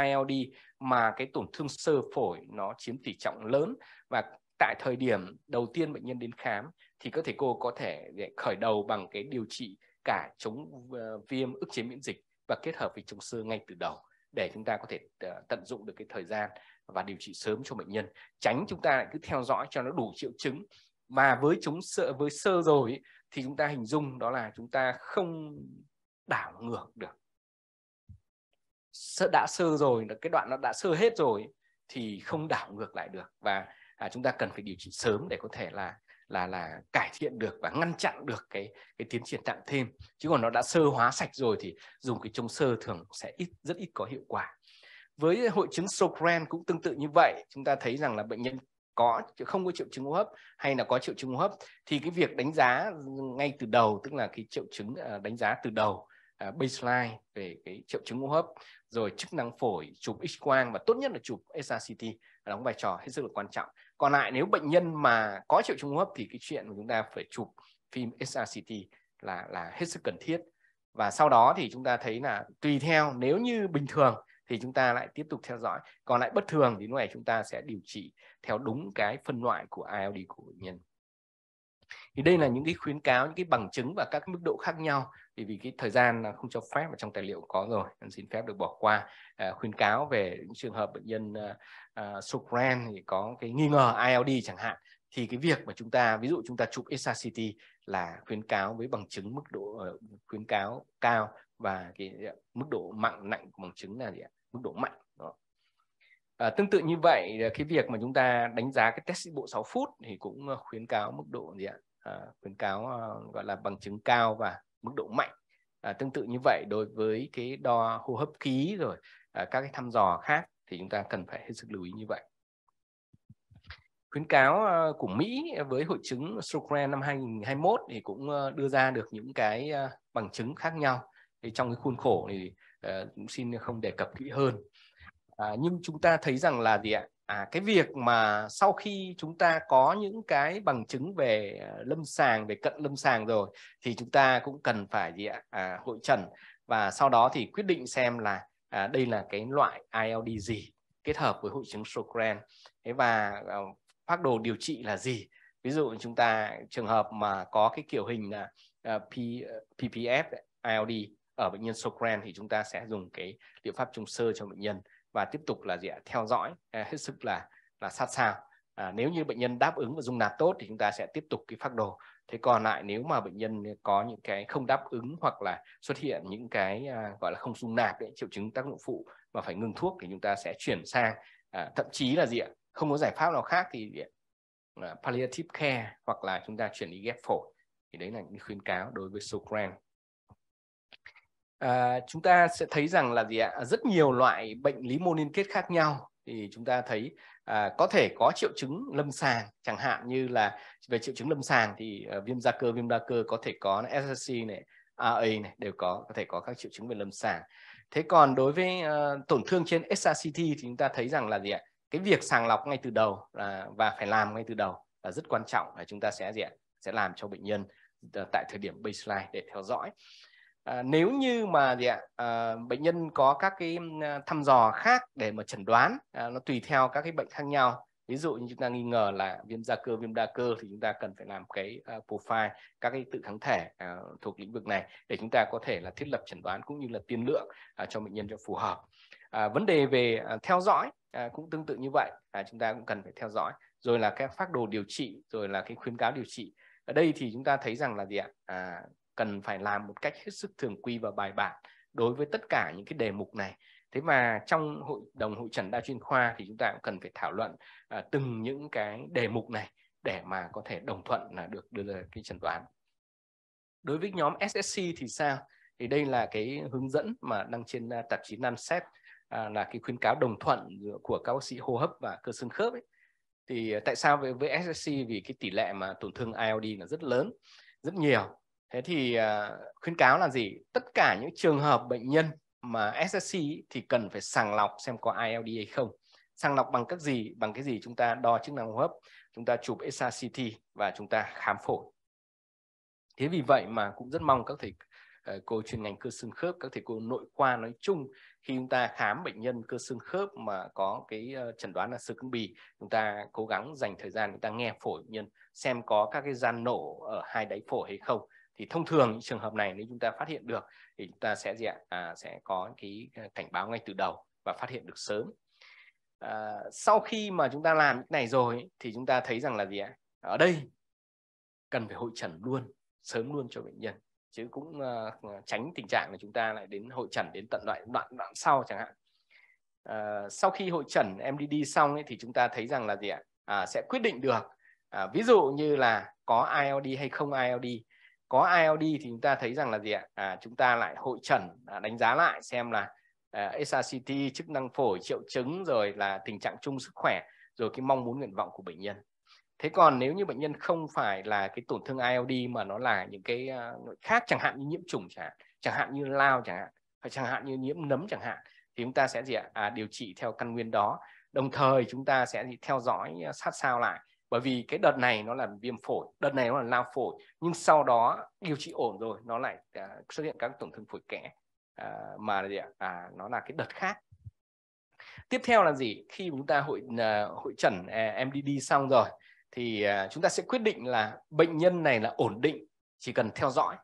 S1: ILD mà cái tổn thương sơ phổi nó chiếm tỷ trọng lớn và tại thời điểm đầu tiên bệnh nhân đến khám thì các thầy cô có thể ờ, khởi đầu bằng cái điều trị cả chống ờ, viêm ức chế miễn dịch và kết hợp với chống sơ ngay từ đầu để chúng ta có thể tận dụng được cái thời gian và điều trị sớm cho bệnh nhân tránh chúng ta lại cứ theo dõi cho nó đủ triệu chứng mà với chống sợ với sơ rồi thì chúng ta hình dung đó là chúng ta không đảo ngược được đã sơ rồi cái đoạn nó đã sơ hết rồi thì không đảo ngược lại được và à, chúng ta cần phải điều trị sớm để có thể là là là cải thiện được và ngăn chặn được cái cái tiến triển nặng thêm chứ còn nó đã sơ hóa sạch rồi thì dùng cái chống sơ thường sẽ ít rất ít có hiệu quả với hội chứng Sjogren cũng tương tự như vậy chúng ta thấy rằng là bệnh nhân có không có triệu chứng hô hấp hay là có triệu chứng hô hấp thì cái việc đánh giá ngay từ đầu tức là cái triệu chứng à, đánh giá từ đầu à, baseline về cái triệu chứng hô hấp rồi chức năng phổi chụp x quang và tốt nhất là chụp SRCT đóng vai trò hết sức là quan trọng còn lại nếu bệnh nhân mà có triệu chứng hô hấp thì cái chuyện mà chúng ta phải chụp phim SRCT là là hết sức cần thiết và sau đó thì chúng ta thấy là tùy theo nếu như bình thường thì chúng ta lại tiếp tục theo dõi còn lại bất thường thì lúc này chúng ta sẽ điều trị theo đúng cái phân loại của ILD của bệnh nhân thì đây là những cái khuyến cáo những cái bằng chứng và các mức độ khác nhau thì vì cái thời gian không cho phép và trong tài liệu có rồi em xin phép được bỏ qua à, khuyến cáo về những trường hợp bệnh nhân à, à Sopran thì có cái nghi ngờ ILD chẳng hạn thì cái việc mà chúng ta ví dụ chúng ta chụp SRCT là khuyến cáo với bằng chứng mức độ uh, khuyến cáo cao và cái ờ, mức độ mặn nặng của bằng chứng là gì ạ mức độ mạnh đó. À, tương tự như vậy à, cái việc mà chúng ta đánh giá cái test bộ 6 phút thì cũng à, khuyến cáo mức độ gì ạ à, khuyến cáo uh, gọi là bằng chứng cao và mức độ mạnh à, tương tự như vậy đối với cái đo hô hấp khí rồi à, các cái thăm dò khác thì chúng ta cần phải hết sức lưu ý như vậy khuyến cáo của Mỹ với hội chứng stroke năm 2021 thì cũng đưa ra được những cái bằng chứng khác nhau thì trong cái khuôn khổ thì cũng ờ, xin không đề cập kỹ hơn à, nhưng chúng ta thấy rằng là gì ạ à, cái việc mà sau khi chúng ta có những cái bằng chứng về ờ, lâm sàng về cận lâm sàng rồi thì chúng ta cũng cần phải gì ạ à, hội trần và sau đó thì quyết định xem là à, đây là cái loại ILD gì kết hợp với hội chứng Sjogren và à, phác đồ điều trị là gì ví dụ chúng ta trường hợp mà có cái kiểu hình là à, P, PPF ILD ở bệnh nhân Socran thì chúng ta sẽ dùng cái liệu pháp trung sơ cho bệnh nhân và tiếp tục là gì ạ theo dõi à, hết sức là là sát sao à, nếu như bệnh nhân đáp ứng và dung nạp tốt thì chúng ta sẽ tiếp tục cái phác đồ thế còn lại nếu mà bệnh nhân có những cái không đáp ứng hoặc là xuất hiện những cái à, gọi là không dung nạp đấy triệu chứng tác dụng phụ mà phải ngừng thuốc thì chúng ta sẽ chuyển sang à, thậm chí là gì ạ không có giải pháp nào khác thì à, palliative care hoặc là chúng ta chuyển đi ghép phổi thì đấy là những khuyến cáo đối với Socran À, chúng ta sẽ thấy rằng là gì ạ à, rất nhiều loại bệnh lý mô liên kết khác nhau thì chúng ta thấy à, có thể có triệu chứng lâm sàng chẳng hạn như là về triệu chứng lâm sàng thì à, viêm da cơ viêm da cơ có thể có SSC này AA này đều có có thể có các triệu chứng về lâm sàng thế còn đối với à, tổn thương trên SRCT thì chúng ta thấy rằng là gì ạ cái việc sàng lọc ngay từ đầu là và phải làm ngay từ đầu là rất quan trọng và chúng ta sẽ gì ạ sẽ làm cho bệnh nhân ờ, tại thời điểm baseline để theo dõi à, nếu như mà gì ạ à, bệnh nhân có các cái à, thăm dò khác để mà chẩn đoán à, nó tùy theo các cái bệnh khác nhau ví dụ như chúng ta nghi ngờ là viêm da cơ viêm đa cơ thì chúng ta cần phải làm cái uh, profile các cái tự kháng thể uh, thuộc lĩnh vực này để chúng ta có thể là thiết lập chẩn đoán cũng như là tiên lượng uh, cho bệnh nhân cho phù hợp uh, vấn đề về uh, theo dõi uh, cũng tương tự như vậy uh, chúng ta cũng cần phải theo dõi rồi là các phác đồ điều trị rồi là cái khuyến cáo điều trị ở đây thì chúng ta thấy rằng là gì ạ à, cần phải làm một cách hết sức thường quy và bài bản đối với tất cả những cái đề mục này thế mà trong hội đồng hội trần đa chuyên khoa thì chúng ta cũng cần phải thảo luận à, từng những cái đề mục này để mà có thể đồng thuận là được đưa ra cái chẩn đoán đối với nhóm SSC thì sao thì đây là cái hướng dẫn mà đăng trên à, tạp chí Lancet à, là cái khuyến cáo đồng thuận của các bác sĩ hô hấp và cơ xương khớp ấy. thì à, tại sao với, với SSC vì cái tỷ lệ mà tổn thương ILD là rất lớn rất nhiều thế thì à, khuyến cáo là gì tất cả những trường hợp bệnh nhân mà SSC thì cần phải sàng lọc xem có ILD hay không sàng lọc bằng các gì bằng cái gì chúng ta đo chức năng hô hấp chúng ta chụp ESA CT và chúng ta khám phổi thế vì vậy mà cũng rất mong các thầy ờ, cô chuyên ngành cơ xương khớp các thầy cô nội khoa nói chung khi chúng ta khám bệnh nhân cơ xương khớp mà có cái ờ, chẩn đoán là sơ cứng bì chúng ta cố gắng dành thời gian chúng ta nghe phổi nhân xem có các cái gian nổ ở hai đáy phổi hay không thì thông thường những trường hợp này nếu chúng ta phát hiện được thì chúng ta sẽ gì ạ à, sẽ có cái ờ, cảnh báo ngay từ đầu và phát hiện được sớm à, sau khi mà chúng ta làm cái này rồi thì chúng ta thấy rằng là gì ạ ở đây cần phải hội trần luôn sớm luôn cho bệnh nhân chứ cũng uh, tránh tình trạng là chúng ta lại đến hội trần đến tận đoạn đoạn đoạn sau chẳng hạn uh, sau khi hội trần MDD xong ấy, thì chúng ta thấy rằng là gì ạ à, sẽ quyết định được à, ví dụ như là có ILD hay không ILD có ILD thì chúng ta thấy rằng là gì ạ à, chúng ta lại hội trần à, đánh giá lại xem là à, SRCT chức năng phổi triệu chứng rồi là tình trạng chung sức khỏe rồi cái mong muốn nguyện vọng của bệnh nhân thế còn nếu như bệnh nhân không phải là cái tổn thương ILD mà nó là những cái uh, khác chẳng hạn như nhiễm trùng chẳng hạn chẳng hạn như lao chẳng hạn hoặc chẳng hạn như nhiễm nấm chẳng hạn thì chúng ta sẽ gì ạ à, điều trị theo căn nguyên đó đồng thời chúng ta sẽ gì theo dõi sát sao lại bởi vì cái đợt này nó là viêm phổi đợt này nó là lao phổi nhưng sau đó điều trị ổn rồi nó lại à, xuất hiện các tổn thương phổi kẽ à, mà gì ạ? À, nó là cái đợt khác tiếp theo là gì khi chúng ta hội à, hội chẩn à, MDD xong rồi thì à, chúng ta sẽ quyết định là bệnh nhân này là ổn định chỉ cần theo dõi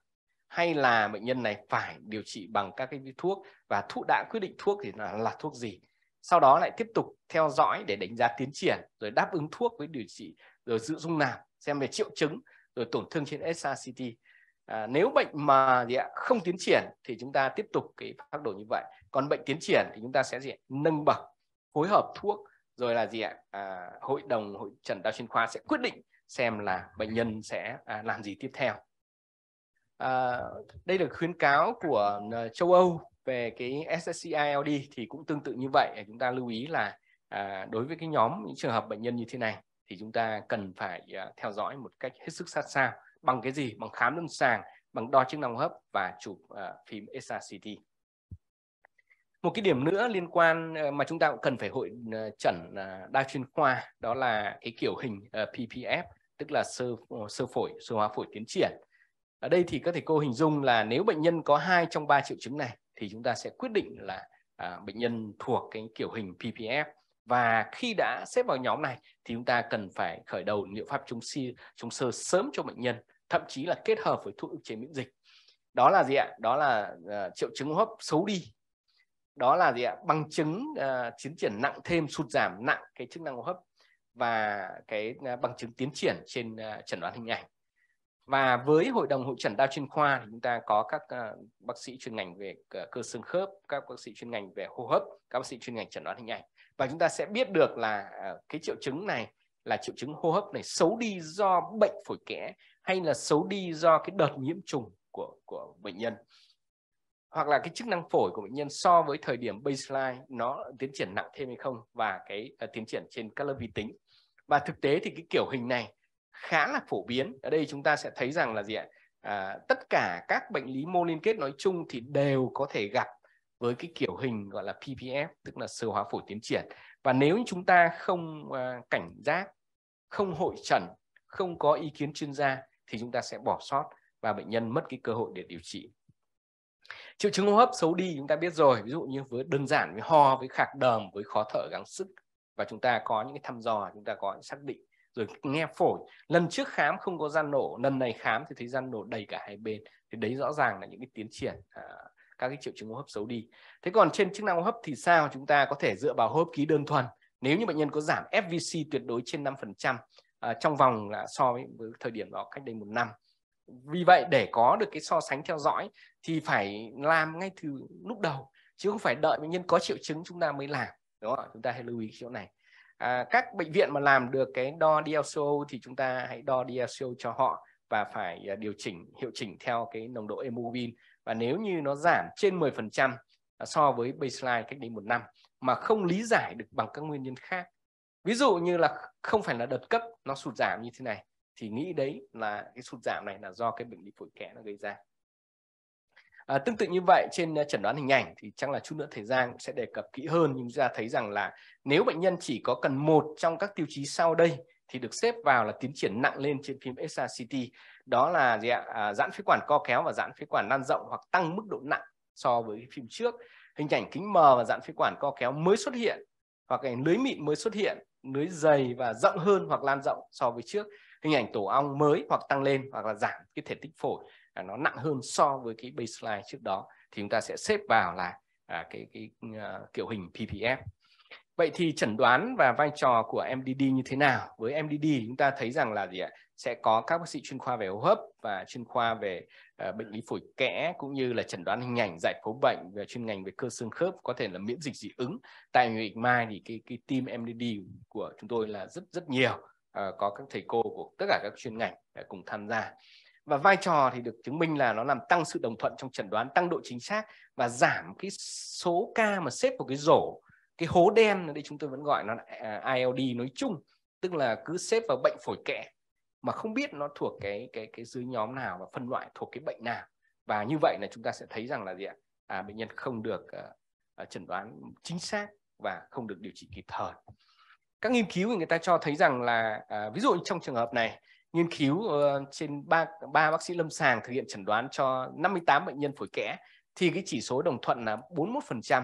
S1: hay là bệnh nhân này phải điều trị bằng các cái thuốc và thuốc đã quyết định thuốc thì là, là thuốc gì sau đó lại tiếp tục theo dõi để đánh giá tiến triển rồi đáp ứng thuốc với điều trị rồi dự dung nào xem về triệu chứng rồi tổn thương trên SRCT à, nếu bệnh mà gì ạ không tiến triển thì chúng ta tiếp tục cái phác đồ như vậy còn bệnh tiến triển thì chúng ta sẽ gì ạ? nâng bậc phối hợp thuốc rồi là gì ạ à, hội đồng hội trần đa chuyên khoa sẽ quyết định xem là bệnh nhân sẽ à, làm gì tiếp theo à, đây là khuyến cáo của à, châu Âu về cái SSCI-LD thì cũng tương tự như vậy chúng ta lưu ý là à, đối với cái nhóm những trường hợp bệnh nhân như thế này thì chúng ta cần phải à, theo dõi một cách hết sức sát sao bằng cái gì bằng khám lâm sàng bằng đo chức năng hấp và chụp à, phim SRCT một cái điểm nữa liên quan à, mà chúng ta cũng cần phải hội à, chẩn à, đa chuyên khoa đó là cái kiểu hình PPF tức là sơ ờ, sơ phổi sơ hóa phổi tiến triển ở đây thì các thầy cô hình dung là nếu bệnh nhân có hai trong ba triệu chứng này thì chúng ta sẽ quyết định là à, bệnh nhân thuộc cái kiểu hình PPF và khi đã xếp vào nhóm này thì chúng ta cần phải khởi đầu liệu pháp chống si chống sơ sớm cho bệnh nhân thậm chí là kết hợp với thuốc ức chế miễn dịch đó là gì ạ đó là uh, triệu chứng hô hấp xấu đi đó là gì ạ bằng chứng uh, tiến triển nặng thêm sụt giảm nặng cái chức năng hô hấp và cái uh, bằng chứng tiến triển trên uh, chẩn đoán hình ảnh và với hội đồng hội chẩn đa chuyên khoa thì chúng ta có các ờ, bác sĩ chuyên ngành về ờ, cơ xương khớp các bác sĩ chuyên ngành về hô hấp các bác sĩ chuyên ngành chẩn đoán hình ảnh và chúng ta sẽ biết được là ờ, cái triệu chứng này là triệu chứng hô hấp này xấu đi do bệnh phổi kẽ hay là xấu đi do cái đợt nhiễm trùng của của bệnh nhân hoặc là cái chức năng phổi của bệnh nhân so với thời điểm baseline nó tiến triển nặng thêm hay không và cái uh, tiến triển trên các lớp vi tính và thực tế thì cái kiểu hình này khá là phổ biến ở đây chúng ta sẽ thấy rằng là gì ạ à, tất cả các bệnh lý mô liên kết nói chung thì đều có thể gặp với cái kiểu hình gọi là PPF tức là sơ hóa phổi tiến triển và nếu chúng ta không à, cảnh giác không hội trần không có ý kiến chuyên gia thì chúng ta sẽ bỏ sót và bệnh nhân mất cái cơ hội để điều trị triệu chứng hô hấp xấu đi chúng ta biết rồi ví dụ như với đơn giản với ho với khạc đờm với khó thở gắng sức và chúng ta có những cái thăm dò chúng ta có những xác định rồi nghe phổi lần trước khám không có gian nổ lần này khám thì thấy gian nổ đầy cả hai bên thì đấy rõ ràng là những cái tiến triển à, các cái triệu chứng hô hấp xấu đi thế còn trên chức năng hô hấp thì sao chúng ta có thể dựa vào hô hấp ký đơn thuần nếu như bệnh nhân có giảm FVC tuyệt đối trên 5% à, trong vòng là so với, với thời điểm đó cách đây một năm vì vậy để có được cái so sánh theo dõi thì phải làm ngay từ lúc đầu chứ không phải đợi bệnh nhân có triệu chứng chúng ta mới làm đúng không? chúng ta hãy lưu ý chỗ này à, các bệnh viện mà làm được cái đo DLCO thì chúng ta hãy đo DLCO cho họ và phải à, điều chỉnh hiệu chỉnh theo cái nồng độ hemoglobin và nếu như nó giảm trên 10% à, so với baseline cách đây một năm mà không lý giải được bằng các nguyên nhân khác ví dụ như là không phải là đợt cấp nó sụt giảm như thế này thì nghĩ đấy là cái sụt giảm này là do cái bệnh lý phổi kẽ nó gây ra À, tương tự như vậy trên ờ, chẩn đoán hình ảnh thì chắc là chút nữa thời gian sẽ đề cập kỹ hơn nhưng ra thấy rằng là nếu bệnh nhân chỉ có cần một trong các tiêu chí sau đây thì được xếp vào là tiến triển nặng lên trên phim SRCT đó là gì ạ à, giãn phế quản co kéo và giãn phế quản lan rộng hoặc tăng mức độ nặng so với phim trước hình ảnh kính mờ và giãn phế quản co kéo mới xuất hiện hoặc hình lưới mịn mới xuất hiện lưới dày và rộng hơn hoặc lan rộng so với trước hình ảnh tổ ong mới hoặc tăng lên hoặc là giảm cái thể tích phổi à, nó nặng hơn so với cái baseline trước đó thì chúng ta sẽ xếp vào là à, cái cái à, kiểu hình PPF vậy thì chẩn đoán và vai trò của MDD như thế nào với MDD chúng ta thấy rằng là gì ạ sẽ có các bác sĩ chuyên khoa về hô hấp và chuyên khoa về uh, bệnh lý phổi kẽ cũng như là chẩn đoán hình ảnh giải phẫu bệnh và chuyên ngành về cơ xương khớp có thể là miễn dịch dị ứng tại huyện Mai thì cái cái team MDD của chúng tôi là rất rất nhiều uh, có các thầy cô của tất cả các chuyên ngành để cùng tham gia và vai trò thì được chứng minh là nó làm tăng sự đồng thuận trong chẩn đoán tăng độ chính xác và giảm cái số ca mà xếp vào cái rổ cái hố đen đây chúng tôi vẫn gọi nó là à, ILD nói chung tức là cứ xếp vào bệnh phổi kẽ mà không biết nó thuộc cái cái cái dưới nhóm nào và phân loại thuộc cái bệnh nào và như vậy là chúng ta sẽ thấy rằng là gì ạ à, bệnh nhân không được uh, chẩn đoán chính xác và không được điều trị kịp thời các nghiên cứu thì người ta cho thấy rằng là à, ví dụ trong trường hợp này nghiên cứu ờ, trên ba ba bác sĩ lâm sàng thực hiện chẩn đoán cho 58 bệnh nhân phổi kẽ thì cái chỉ số đồng thuận là 41%.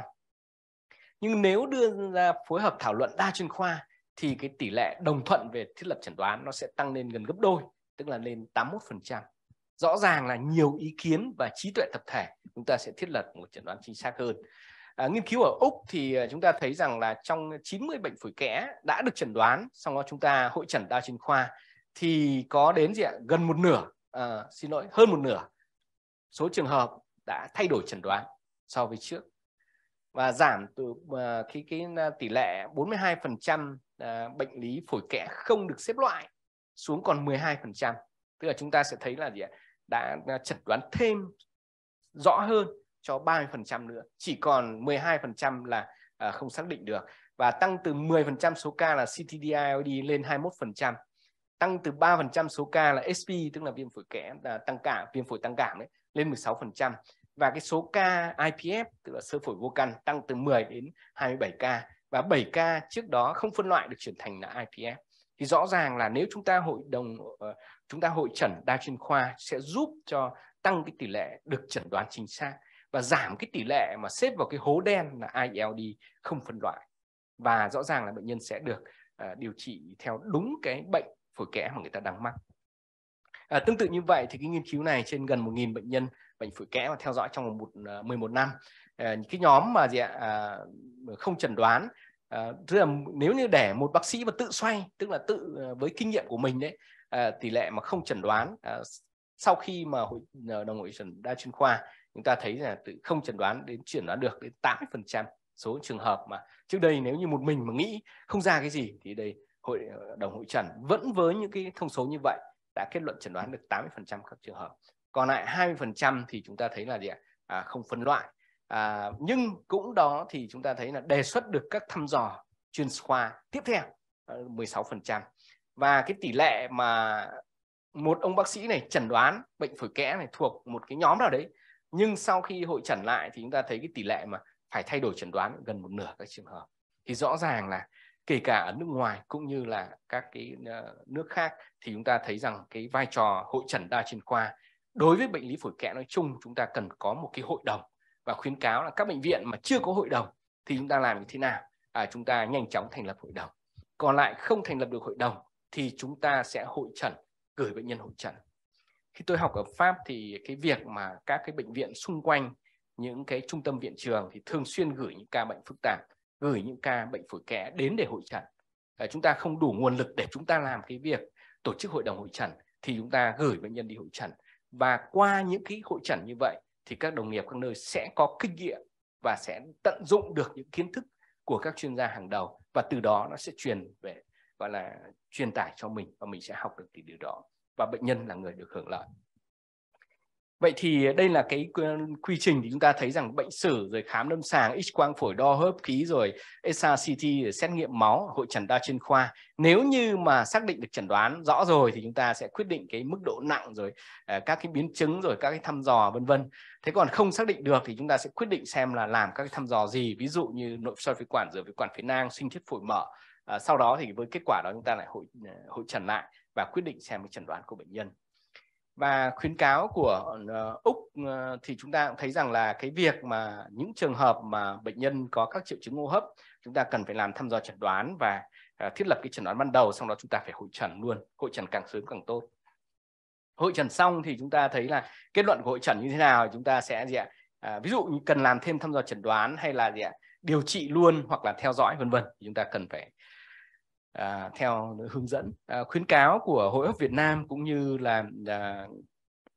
S1: Nhưng nếu đưa ra phối hợp thảo luận đa chuyên khoa thì cái tỷ lệ đồng thuận về thiết lập chẩn đoán nó sẽ tăng lên gần gấp đôi, tức là lên 81%. Rõ ràng là nhiều ý kiến và trí tuệ tập thể chúng ta sẽ thiết lập một chẩn đoán chính xác hơn. À, nghiên cứu ở Úc thì ờ, chúng ta thấy rằng là trong 90 bệnh phổi kẽ đã được chẩn đoán, xong đó chúng ta hội chẩn đa chuyên khoa thì có đến gì ạ gần một nửa à, xin lỗi hơn một nửa số trường hợp đã thay đổi chẩn đoán so với trước và giảm từ à, cái cái ờ, tỷ lệ 42% à, bệnh lý phổi kẽ không được xếp loại xuống còn 12%. Tức là chúng ta sẽ thấy là gì ạ? đã chẩn đoán thêm rõ hơn cho 30% nữa, chỉ còn 12% là không xác định được và tăng từ 10% số ca là CTDIOD lên 21% tăng từ 3% số ca là SP tức là viêm phổi kẽ là tăng cả viêm phổi tăng cảm đấy lên 16% và cái số ca IPF tức là sơ phổi vô căn tăng từ 10 đến 27 ca và 7 ca trước đó không phân loại được chuyển thành là IPF thì rõ ràng là nếu chúng ta hội đồng ờ, chúng ta hội chẩn đa chuyên khoa sẽ giúp cho tăng cái tỷ lệ được chẩn đoán chính xác và giảm cái tỷ lệ mà xếp vào cái hố đen là ILD không phân loại và rõ ràng là bệnh nhân sẽ được ờ, điều trị theo đúng cái bệnh phổi kẽ mà người ta đang mắc à, tương tự như vậy thì cái nghiên cứu này trên gần 1.000 bệnh nhân bệnh phổi kẽ mà theo dõi trong một 11 à, năm à, cái nhóm mà gì ạ à, không chẩn đoán à, tức là nếu như để một bác sĩ mà tự xoay tức là tự à, với kinh nghiệm của mình đấy à, tỷ lệ mà không chẩn đoán à, sau khi mà hội à, đồng hội chuẩn đa chuyên khoa chúng ta thấy là tự không chẩn đoán đến chuyển đoán được đến 80 phần trăm số trường hợp mà trước đây nếu như một mình mà nghĩ không ra cái gì thì đây hội ờ, đồng hội trần vẫn với những cái thông số như vậy đã kết luận chẩn đoán được 80% các trường hợp còn lại 20% thì chúng ta thấy là gì ạ à, không phân loại à, nhưng cũng đó thì chúng ta thấy là đề xuất được các thăm dò chuyên khoa tiếp theo 16% ờ, và cái tỷ lệ mà một ông bác sĩ này chẩn đoán bệnh phổi kẽ này thuộc một cái nhóm nào đấy nhưng sau khi hội chẩn lại thì chúng ta thấy cái tỷ lệ mà phải thay đổi chẩn đoán gần một nửa các trường hợp thì rõ ràng là kể cả ở nước ngoài cũng như là các cái ờ, nước khác thì chúng ta thấy rằng cái vai trò hội trần đa chuyên khoa đối với bệnh lý phổi kẽ nói chung chúng ta cần có một cái hội đồng và khuyến cáo là các bệnh viện mà chưa có hội đồng thì chúng ta làm như thế nào à, chúng ta nhanh chóng thành lập hội đồng còn lại không thành lập được hội đồng thì chúng ta sẽ hội trần gửi bệnh nhân hội trần khi tôi học ở pháp thì cái việc mà các cái bệnh viện xung quanh những cái trung tâm viện trường thì thường xuyên gửi những ca bệnh phức tạp gửi những ca bệnh phổi kẽ đến để hội trần à, chúng ta không đủ nguồn lực để chúng ta làm cái việc tổ chức hội đồng hội trần thì chúng ta gửi bệnh nhân đi hội trần và qua những cái hội trần như vậy thì các đồng nghiệp các nơi sẽ có kinh nghiệm và sẽ tận dụng được những kiến thức của các chuyên gia hàng đầu và từ đó nó sẽ truyền về gọi là truyền tải cho mình và mình sẽ học được từ điều đó và bệnh nhân là người được hưởng lợi Vậy thì đây là cái quy trình thì chúng ta thấy rằng bệnh sử rồi khám lâm sàng, X quang phổi đo hớp khí rồi ESA CT rồi xét nghiệm máu, hội trần đa chuyên khoa. Nếu như mà xác định được chẩn đoán rõ rồi thì chúng ta sẽ quyết định cái mức độ nặng rồi à, các cái biến chứng rồi các cái thăm dò vân vân. Thế còn không xác định được thì chúng ta sẽ quyết định xem là làm các cái thăm dò gì, ví dụ như nội soi phế quản, rửa phế quản phế nang, sinh thiết phổi mở. À, sau đó thì với kết quả đó chúng ta lại hội à, hội trần lại và quyết định xem cái chẩn đoán của bệnh nhân và khuyến cáo của ờ, Úc ờ, thì chúng ta cũng thấy rằng là cái việc mà những trường hợp mà bệnh nhân có các triệu chứng hô hấp chúng ta cần phải làm thăm dò chẩn đoán và ờ, thiết lập cái chẩn đoán ban đầu xong đó chúng ta phải hội trần luôn hội trần càng sớm càng tốt hội trần xong thì chúng ta thấy là kết luận của hội trần như thế nào chúng ta sẽ gì ạ à, ví dụ cần làm thêm thăm dò chẩn đoán hay là gì ạ điều trị luôn hoặc là theo dõi vân vân chúng ta cần phải à, theo hướng dẫn à, khuyến cáo của Hội hấp Việt Nam cũng như là à,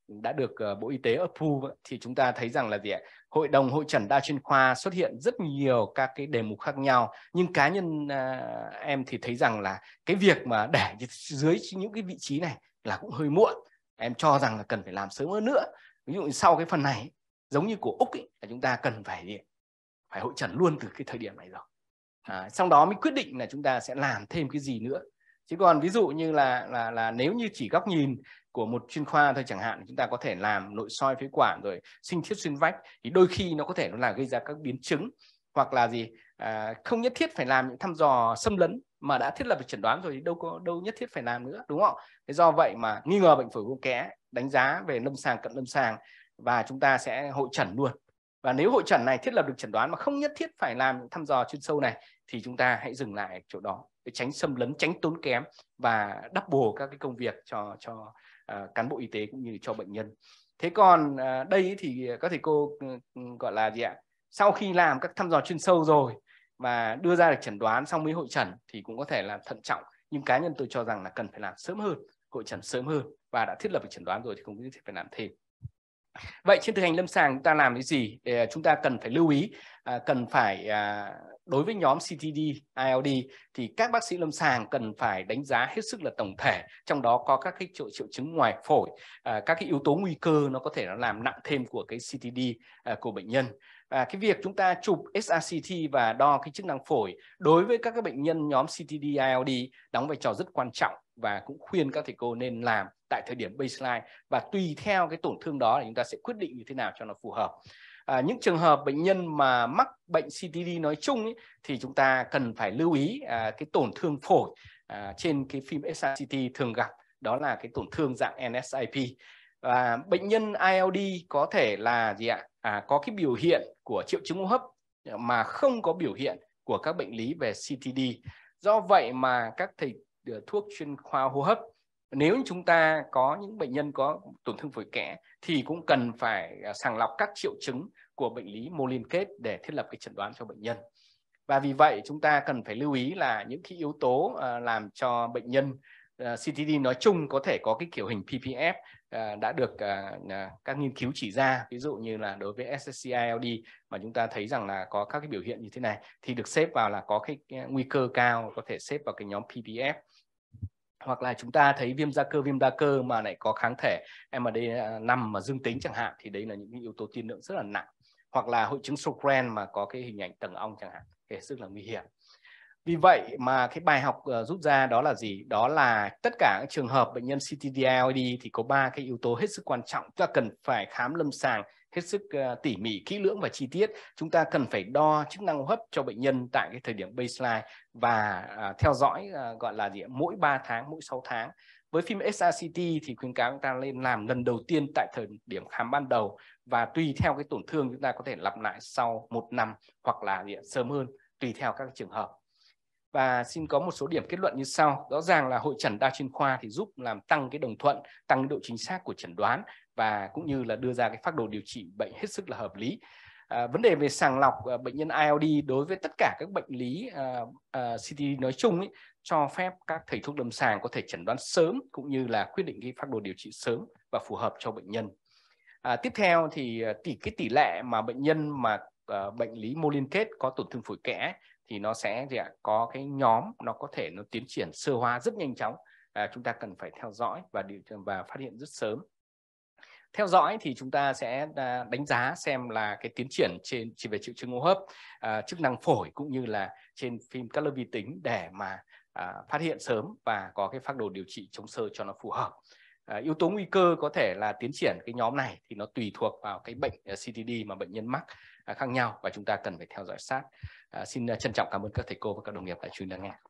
S1: đã được à, Bộ Y tế approve thì chúng ta thấy rằng là gì ạ? Hội đồng hội trần đa chuyên khoa xuất hiện rất nhiều các cái đề mục khác nhau nhưng cá nhân à, em thì thấy rằng là cái việc mà để dưới những cái vị trí này là cũng hơi muộn. Em cho rằng là cần phải làm sớm hơn nữa. Ví dụ sau cái phần này giống như của Úc ấy, là chúng ta cần phải gì? phải hội trần luôn từ cái thời điểm này rồi à, xong đó mới quyết định là chúng ta sẽ làm thêm cái gì nữa chứ còn ví dụ như là là là nếu như chỉ góc nhìn của một chuyên khoa thôi chẳng hạn chúng ta có thể làm nội soi phế quản rồi sinh thiết xuyên vách thì đôi khi nó có thể nó là gây ra các biến chứng hoặc là gì à, không nhất thiết phải làm những thăm dò xâm lấn mà đã thiết lập được chẩn đoán rồi thì đâu có đâu nhất thiết phải làm nữa đúng không? Thế do vậy mà nghi ngờ bệnh phổi vô kẽ đánh giá về lâm sàng cận lâm sàng và chúng ta sẽ hội chẩn luôn và nếu hội chẩn này thiết lập được chẩn đoán mà không nhất thiết phải làm những thăm dò chuyên sâu này thì chúng ta hãy dừng lại chỗ đó để tránh xâm lấn tránh tốn kém và đắp bù các cái công việc cho cho uh, cán bộ y tế cũng như cho bệnh nhân thế còn uh, đây thì các thầy cô ừ, ừ, gọi là gì ạ sau khi làm các thăm dò chuyên sâu rồi và đưa ra được chẩn đoán xong mới hội chẩn thì cũng có thể là thận trọng nhưng cá nhân tôi cho rằng là cần phải làm sớm hơn hội chẩn sớm hơn và đã thiết lập được chẩn đoán rồi thì không nhất thiết phải làm thêm Vậy trên thực hành lâm sàng chúng ta làm cái gì? Để à, chúng ta cần phải lưu ý, à, cần phải à, đối với nhóm CTD, ILD thì các bác sĩ lâm sàng cần phải đánh giá hết sức là tổng thể, trong đó có các cái triệu triệu chứng ngoài phổi, các cái yếu tố nguy cơ nó có thể nó làm nặng thêm của cái CTD của bệnh nhân. và cái việc chúng ta chụp SRCT và đo cái chức năng phổi đối với các cái bệnh nhân nhóm CTD, ILD đóng vai trò rất quan trọng và cũng khuyên các thầy cô nên làm tại thời điểm baseline và tùy theo cái tổn thương đó là chúng ta sẽ quyết định như thế nào cho nó phù hợp à, những trường hợp bệnh nhân mà mắc bệnh CTD nói chung ý, thì chúng ta cần phải lưu ý à, cái tổn thương phổi à, trên cái phim SRCT thường gặp đó là cái tổn thương dạng NSIP và bệnh nhân ILD có thể là gì ạ à, có cái biểu hiện của triệu chứng hô hấp mà không có biểu hiện của các bệnh lý về CTD do vậy mà các thầy ờ, thuốc chuyên khoa hô hấp nếu chúng ta có những bệnh nhân có tổn thương phổi kẽ thì cũng cần phải à, sàng lọc các triệu chứng của bệnh lý mô liên kết để thiết lập cái chẩn đoán cho bệnh nhân và vì vậy chúng ta cần phải lưu ý là những cái yếu tố à, làm cho bệnh nhân à, CTD nói chung có thể có cái kiểu hình PPF đã được các nghiên cứu chỉ ra ví dụ như là đối với SSCILD mà chúng ta thấy rằng là có các cái biểu hiện như thế này thì được xếp vào là có cái nguy cơ cao có thể xếp vào cái nhóm PPF hoặc là chúng ta thấy viêm da cơ viêm da cơ mà lại có kháng thể MD5 mà dương tính chẳng hạn thì đấy là những yếu tố tiên lượng rất là nặng hoặc là hội chứng Sjögren mà có cái hình ảnh tầng ong chẳng hạn thì rất là nguy hiểm vì vậy mà cái bài học ờ, rút ra đó là gì đó là tất cả các trường hợp bệnh nhân CTDID thì có ba cái yếu tố hết sức quan trọng ta cần phải khám lâm sàng hết sức ờ, tỉ mỉ kỹ lưỡng và chi tiết chúng ta cần phải đo chức năng hấp cho bệnh nhân tại cái thời điểm baseline và à, theo dõi à, gọi là gì mỗi 3 tháng mỗi 6 tháng với phim SRCT thì khuyến cáo chúng ta nên làm lần đầu tiên tại thời điểm khám ban đầu và tùy theo cái tổn thương chúng ta có thể lặp lại sau một năm hoặc là gì sớm hơn tùy theo các trường hợp và xin có một số điểm kết luận như sau rõ ràng là hội trần đa chuyên khoa thì giúp làm tăng cái đồng thuận tăng cái độ chính xác của chẩn đoán và cũng như là đưa ra cái phác đồ điều trị bệnh hết sức là hợp lý À, vấn đề về sàng lọc à, bệnh nhân ILD đối với tất cả các bệnh lý à, à, CTD nói chung ý, cho phép các thầy thuốc lâm sàng có thể chẩn đoán sớm cũng như là quyết định cái phác đồ điều trị sớm và phù hợp cho bệnh nhân. À, tiếp theo thì à, tỷ cái tỷ lệ mà bệnh nhân mà à, bệnh lý mô liên kết có tổn thương phổi kẽ thì nó sẽ gì ạ có cái nhóm nó có thể nó tiến triển sơ hóa rất nhanh chóng. À, chúng ta cần phải theo dõi và điều và phát hiện rất sớm theo dõi thì chúng ta sẽ à, đánh giá xem là cái tiến triển trên chỉ về triệu chứng hô hấp à, chức năng phổi cũng như là trên phim cắt lớp vi tính để mà à, phát hiện sớm và có cái phác đồ điều trị chống sơ cho nó phù hợp À, yếu tố nguy cơ có thể là tiến triển cái nhóm này thì nó tùy thuộc vào cái bệnh à, CTD mà bệnh nhân mắc à, khác nhau và chúng ta cần phải theo dõi sát. Uh, xin trân trọng cảm ơn các thầy cô và các đồng nghiệp tại trường đang nghe.